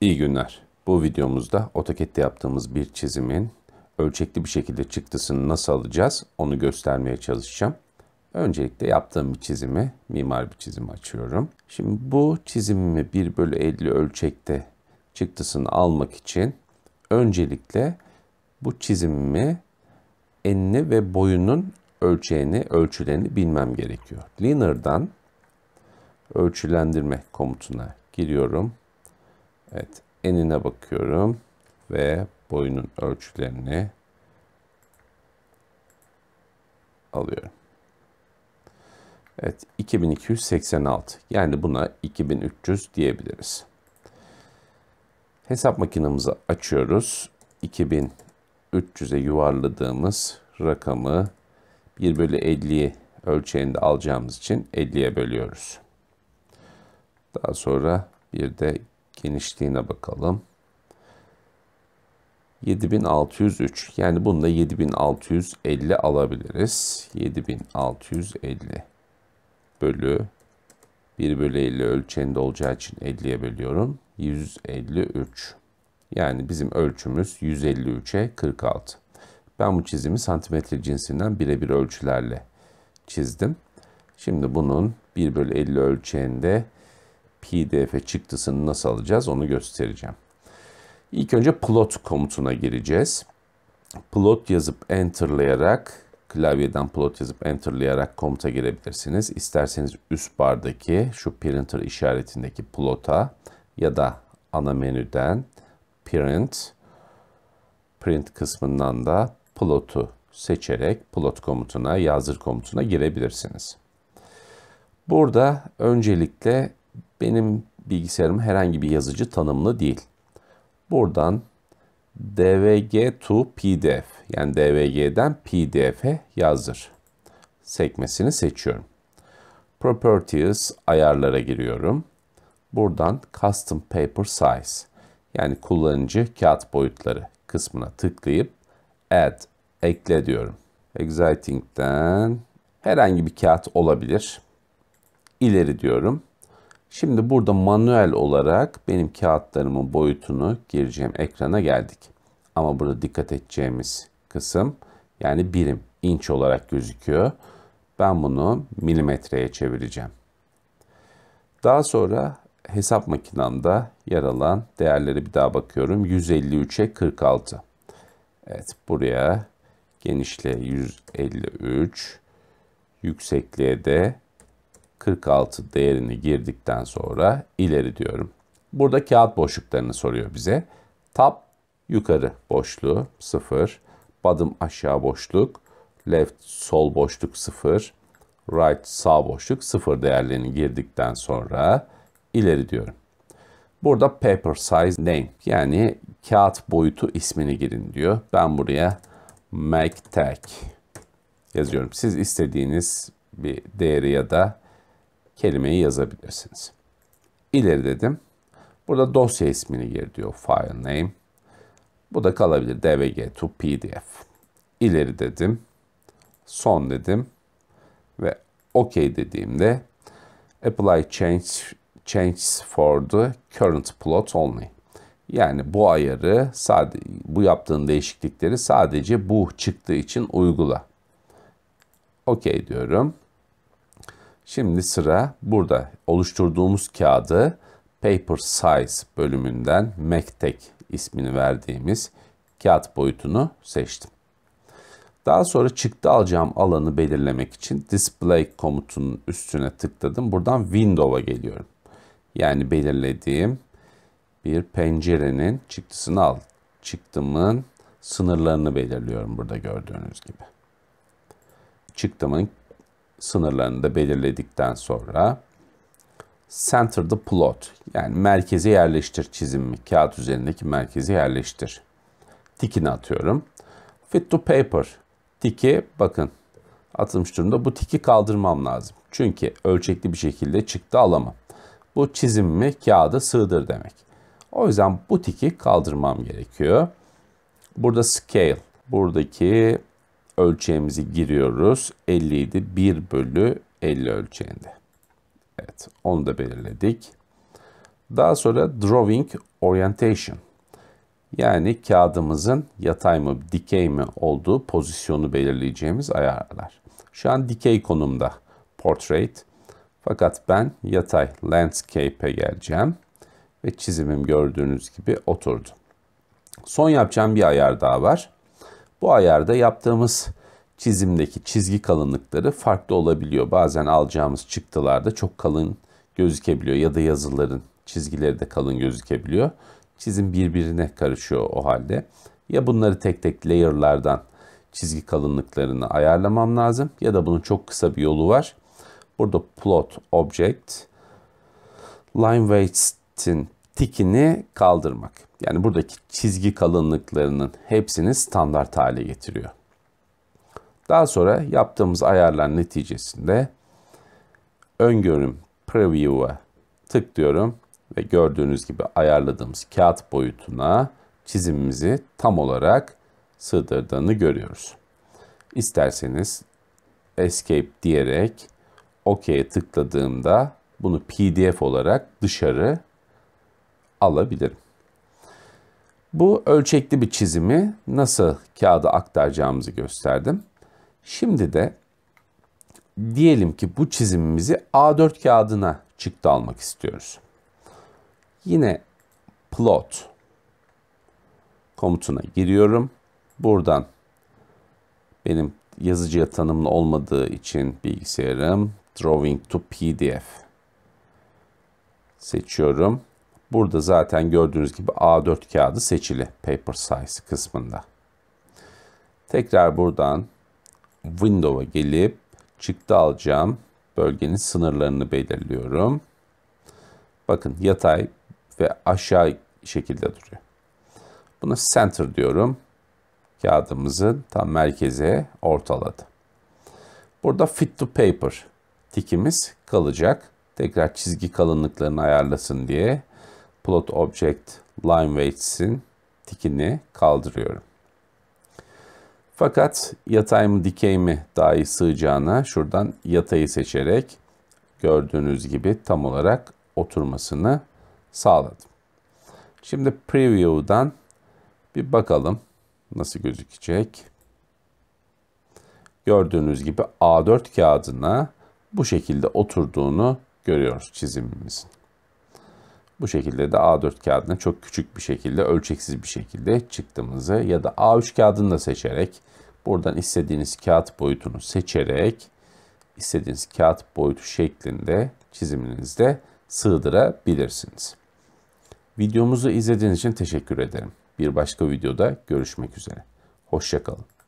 İyi günler. Bu videomuzda AutoCAD'de yaptığımız bir çizimin ölçekli bir şekilde çıktısını nasıl alacağız onu göstermeye çalışacağım. Öncelikle yaptığım bir çizimi, mimar bir çizim açıyorum. Şimdi bu çizimimi 1 bölü 50 ölçekte çıktısını almak için öncelikle bu çizimimi enini ve boyunun ölçeğini, ölçülerini bilmem gerekiyor. Linear'dan ölçülendirme komutuna giriyorum Evet enine bakıyorum ve boyunun ölçülerini alıyorum. Evet 2286 yani buna 2300 diyebiliriz. Hesap makinemizi açıyoruz. 2300'e yuvarladığımız rakamı 1 bölü 50 ölçeğinde alacağımız için 50'ye bölüyoruz. Daha sonra bir de genişliğine bakalım. 7603 yani bununla 7650 alabiliriz. 7650 bölü 1 bölü 50 ölçeğinde olacağı için 50'ye bölüyorum. 153 yani bizim ölçümüz 153'e 46. Ben bu çizimi santimetre cinsinden birebir ölçülerle çizdim. Şimdi bunun 1 bölü 50 ölçeğinde pdf çıktısını nasıl alacağız onu göstereceğim. İlk önce plot komutuna gireceğiz. Plot yazıp enterlayarak klavyeden plot yazıp enterlayarak komuta girebilirsiniz. İsterseniz üst bardaki şu printer işaretindeki plota ya da ana menüden print print kısmından da plotu seçerek plot komutuna yazdır komutuna girebilirsiniz. Burada öncelikle benim bilgisayarım herhangi bir yazıcı tanımlı değil. Buradan dvg to pdf yani dvg'den pdf'e yazdır sekmesini seçiyorum. Properties ayarlara giriyorum. Buradan Custom Paper Size yani kullanıcı kağıt boyutları kısmına tıklayıp Add, ekle diyorum. Exciting'den herhangi bir kağıt olabilir. İleri diyorum. Şimdi burada manuel olarak benim kağıtlarımın boyutunu gireceğim ekrana geldik. Ama burada dikkat edeceğimiz kısım yani birim inç olarak gözüküyor. Ben bunu milimetreye çevireceğim. Daha sonra hesap makinamda yer alan değerleri bir daha bakıyorum. 153'e 46. Evet buraya genişliğe 153, yüksekliğe de 46 değerini girdikten sonra ileri diyorum. Burada kağıt boşluklarını soruyor bize. Top yukarı boşluğu 0, bottom aşağı boşluk, left sol boşluk 0, right sağ boşluk 0 değerlerini girdikten sonra ileri diyorum. Burada paper size name yani kağıt boyutu ismini girin diyor. Ben buraya MacTag yazıyorum. Siz istediğiniz bir değeri ya da kelimeyi yazabilirsiniz. İleri dedim. Burada dosya ismini gir diyor. File name. Bu da kalabilir. DVG to PDF. İleri dedim. Son dedim. Ve OK dediğimde apply change changes for the current plot only. Yani bu ayarı sadece bu yaptığın değişiklikleri sadece bu çıktığı için uygula. OK diyorum. Şimdi sıra burada oluşturduğumuz kağıdı Paper Size bölümünden Mektek ismini verdiğimiz kağıt boyutunu seçtim. Daha sonra çıktı alacağım alanı belirlemek için Display komutunun üstüne tıkladım. Buradan Window'a geliyorum. Yani belirlediğim bir pencerenin çıktısını al. Çıktımın sınırlarını belirliyorum burada gördüğünüz gibi. Çıktımın sınırlarını da belirledikten sonra center the plot yani merkezi yerleştir çizimi kağıt üzerindeki merkezi yerleştir. Tikini atıyorum. Fit to paper tiki bakın atılmış durumda bu tiki kaldırmam lazım. Çünkü ölçekli bir şekilde çıktı alamam. Bu çizimimi kağıda sığdır demek. O yüzden bu tiki kaldırmam gerekiyor. Burada scale buradaki ölçeğimizi giriyoruz. 57 1 bölü 50 ölçeğinde. Evet onu da belirledik. Daha sonra drawing orientation. Yani kağıdımızın yatay mı dikey mi olduğu pozisyonu belirleyeceğimiz ayarlar. Şu an dikey konumda portrait. Fakat ben yatay landscape'e geleceğim. Ve çizimim gördüğünüz gibi oturdu. Son yapacağım bir ayar daha var. Bu ayarda yaptığımız çizimdeki çizgi kalınlıkları farklı olabiliyor. Bazen alacağımız çıktılarda çok kalın gözükebiliyor ya da yazıların çizgileri de kalın gözükebiliyor. Çizim birbirine karışıyor o halde. Ya bunları tek tek layer'lardan çizgi kalınlıklarını ayarlamam lazım ya da bunun çok kısa bir yolu var. Burada plot object line weightsin tikini kaldırmak. Yani buradaki çizgi kalınlıklarının hepsini standart hale getiriyor. Daha sonra yaptığımız ayarlar neticesinde öngörüm preview'a tıklıyorum ve gördüğünüz gibi ayarladığımız kağıt boyutuna çizimimizi tam olarak sığdırdığını görüyoruz. İsterseniz escape diyerek OK'ye tıkladığımda bunu PDF olarak dışarı alabilirim. Bu ölçekli bir çizimi nasıl kağıda aktaracağımızı gösterdim. Şimdi de diyelim ki bu çizimimizi A4 kağıdına çıktı almak istiyoruz. Yine plot komutuna giriyorum. Buradan benim yazıcıya tanımlı olmadığı için bilgisayarım drawing to pdf seçiyorum. Burada zaten gördüğünüz gibi A4 kağıdı seçili paper size kısmında. Tekrar buradan Window'a gelip çıktı alacağım bölgenin sınırlarını belirliyorum. Bakın yatay ve aşağı şekilde duruyor. Buna center diyorum. Kağıdımızı tam merkeze ortaladı. Burada fit to paper tikimiz kalacak. Tekrar çizgi kalınlıklarını ayarlasın diye plot object line weights'in tikini kaldırıyorum. Fakat yatay mı dikey mi daha iyi sığacağına şuradan yatayı seçerek gördüğünüz gibi tam olarak oturmasını sağladım. Şimdi preview'dan bir bakalım nasıl gözükecek. Gördüğünüz gibi A4 kağıdına bu şekilde oturduğunu görüyoruz çizimimizin. Bu şekilde de A4 kağıdına çok küçük bir şekilde, ölçeksiz bir şekilde çıktığımızı ya da A3 kağıdını da seçerek, buradan istediğiniz kağıt boyutunu seçerek, istediğiniz kağıt boyutu şeklinde çiziminizde sığdırabilirsiniz. Videomuzu izlediğiniz için teşekkür ederim. Bir başka videoda görüşmek üzere. Hoşçakalın.